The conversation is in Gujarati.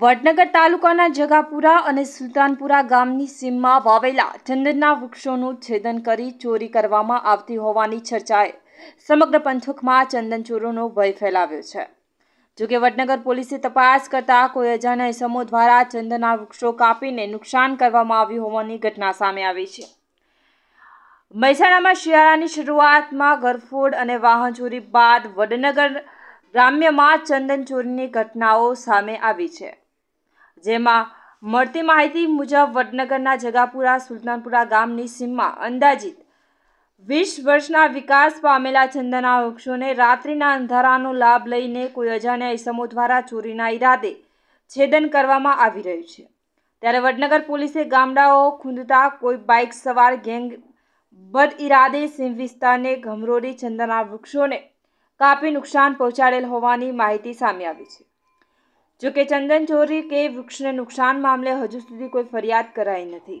વડનગર તાલુકાના જગાપુરા અને સુલતાનપુરા ગામની સીમમાં વાવેલા ચંદનના વૃક્ષોનું છેદન કરી ચોરી કરવામાં આવતી હોવાની ચર્ચાએ સમગ્ર પંથકમાં ચોરોનો ભય ફેલાવ્યો છે જોકે વડનગર પોલીસે તપાસ કરતા કોઈ અજાણ્યા સમૂહ દ્વારા ચંદનના વૃક્ષો કાપીને નુકસાન કરવામાં આવ્યું હોવાની ઘટના સામે આવી છે મહેસાણામાં શિયાળાની શરૂઆતમાં ગરફોડ અને વાહન ચોરી બાદ વડનગર ગ્રામ્યમાં ચંદન ચોરીની ઘટનાઓ સામે આવી છે જેમાં મળતી માહિતી મુજબ વડનગરના જગાપુરા સુલતાનપુરા ગામની સીમમાં અંદાજિત વીસ વર્ષના વિકાસ પામેલા ચંદના વૃક્ષોને રાત્રિના અંધારાનો લાભ લઈને કોઈ અજાણ્યા ઇસમો દ્વારા ચોરીના ઈરાદે છેદન કરવામાં આવી રહ્યું છે ત્યારે વડનગર પોલીસે ગામડાઓ ખૂંદતા કોઈ બાઇક સવાર ગેંગ બદ ઇરાદે સીમ વિસ્તારને ઘમરોડી ચંદના વૃક્ષોને કાપી નુકસાન પહોંચાડેલ હોવાની માહિતી સામે આવી છે જોકે ચંદન ચોરી કે વૃક્ષને નુકસાન મામલે હજુ સુધી કોઈ ફરિયાદ કરાઈ નથી